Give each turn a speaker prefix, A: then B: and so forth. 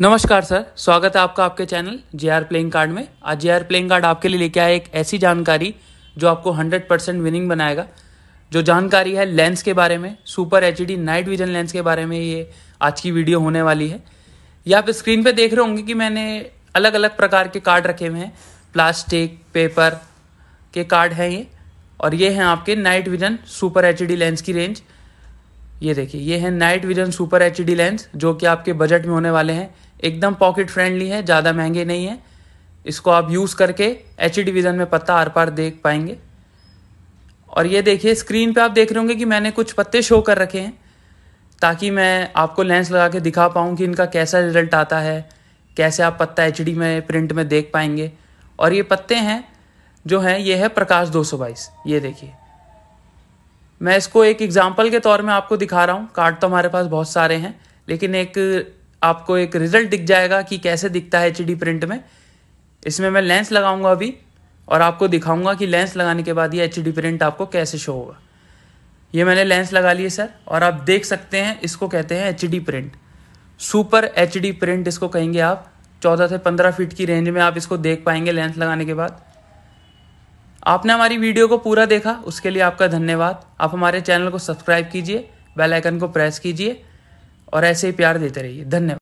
A: नमस्कार सर स्वागत है आपका आपके channel J R playing card में आज जे आर प्लेइंग कार्ड आपके लिए लेके आया एक ऐसी जानकारी जो आपको 100 परसेंट विनिंग बनाएगा जो जानकारी है लेंस के बारे में super H night vision lens के बारे में ये आज की वीडियो होने वाली है ये आप स्क्रीन पे देख रहे होंगे कि मैंने अलग अलग प्रकार के कार्ड रखे हुए हैं प्लास्टिक पेपर के कार्ड हैं ये और ये हैं आपके night vision super H lens की रेंज ये देखिए ये है night vision super H lens जो कि आपके बजट में होने वाले हैं एकदम पॉकेट फ्रेंडली है ज़्यादा महंगे नहीं है इसको आप यूज़ करके एच विजन में पत्ता आर पार देख पाएंगे और ये देखिए स्क्रीन पे आप देख रहे होंगे कि मैंने कुछ पत्ते शो कर रखे हैं ताकि मैं आपको लेंस लगा के दिखा पाऊँ कि इनका कैसा रिजल्ट आता है कैसे आप पत्ता एच में प्रिंट में देख पाएंगे और ये पत्ते हैं जो हैं ये है प्रकाश दो ये देखिए मैं इसको एक एग्जाम्पल के तौर में आपको दिखा रहा हूँ कार्ड तो हमारे पास बहुत सारे हैं लेकिन एक आपको एक रिजल्ट दिख जाएगा कि कैसे दिखता है एच प्रिंट में इसमें मैं लेंस लगाऊंगा अभी और आपको दिखाऊंगा कि लेंस लगाने के बाद ये एच प्रिंट आपको कैसे शो होगा ये मैंने लेंस लगा लिए सर और आप देख सकते हैं इसको कहते हैं H print super H print इसको कहेंगे आप चौदह से पंद्रह फीट की रेंज में आप इसको देख पाएंगे लेंस लगाने के बाद आपने हमारी वीडियो को पूरा देखा उसके लिए आपका धन्यवाद आप हमारे चैनल को सब्सक्राइब कीजिए बेल आइकन को प्रेस कीजिए और ऐसे ही प्यार देते रहिए धन्यवाद